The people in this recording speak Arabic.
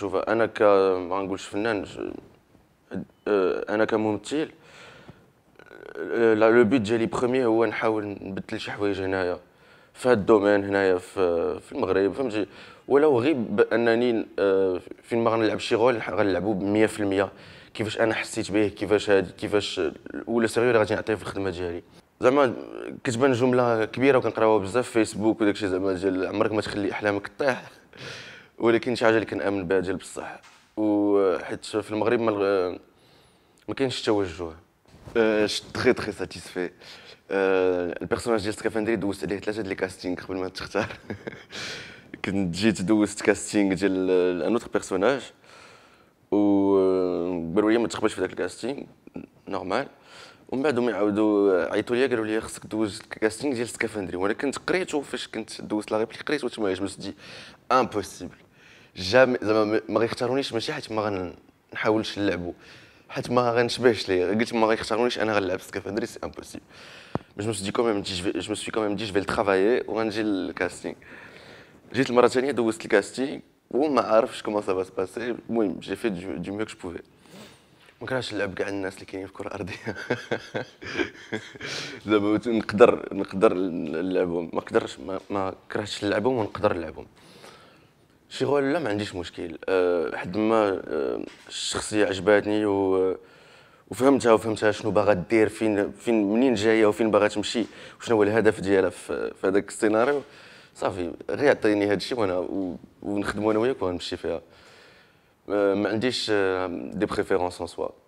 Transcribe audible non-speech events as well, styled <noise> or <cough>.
شوف انا ك ما نقولش فنان أه، انا كممثل لو بيت ديالي بخومي هو نحاول نبدل شي حوايج هنايا في هاد الدومين هنايا في, المغرب فهمتي ولو غير بانني أه، فين ما غنلعب شي غول غنلعبو ب 100% كيفاش انا حسيت به كيفاش هادي كيفاش ولا سيريو اللي غادي نعطيه في الخدمه ديالي زعما كتبان جمله كبيره وكنقراوها بزاف في فيسبوك وداكشي زعما ديال عمرك ما تخلي احلامك تطيح ولكن شي حاجه اللي كنامن بها ديال بصح وحيت في المغرب ما ما كاينش توجه تري تري ساتيسفي البيرسوناج ديال سكافندري دوزت عليه ثلاثه ديال الكاستينغ قبل ما تختار <laughs> كنت جيت دوزت كاستينغ ديال ان اوتر بيرسوناج قالوا لي ما تقبلش في ذاك الكاستينغ نورمال ومن بعد هما يعاودوا عيطوا لي قالوا لي خصك دوز الكاستينغ ديال سكافندري وانا كنت قريته فاش كنت دوزت لا ريبليك قريته تما جبت دي امبوسيبل جام زعما ما غيختارونيش ماشي حيت ما غنحاولش نلعبو حيت ما غنشبهش ليه قلت ما غيختارونيش انا غنلعب في سكافندري سي امبوسيبل مي جو دي كوميم جو سوي كوميم دي جو في ترافايي وغنجي للكاستينغ جيت المره الثانيه دوزت الكاستينغ وما عارفش كومون سافا سباسي المهم جي في دو ميو كو بوفي ما كرهتش نلعب كاع الناس اللي كاينين في الكره الارضيه <laughs> زعما نقدر نقدر نلعبهم ما قدرش ما كرهتش نلعبهم ونقدر نلعبهم شي غول لا ما عنديش مشكل أه حد ما أه الشخصيه عجباتني و أه، وفهمتها وفهمتها شنو باغا دير فين فين منين جايه وفين باغا تمشي وشنو هو الهدف ديالها في هذاك السيناريو صافي غير عطيني هذا الشيء وانا ونخدموا انا وياك ونمشي فيها أه، ما عنديش أه، دي بريفيرونس ان سوا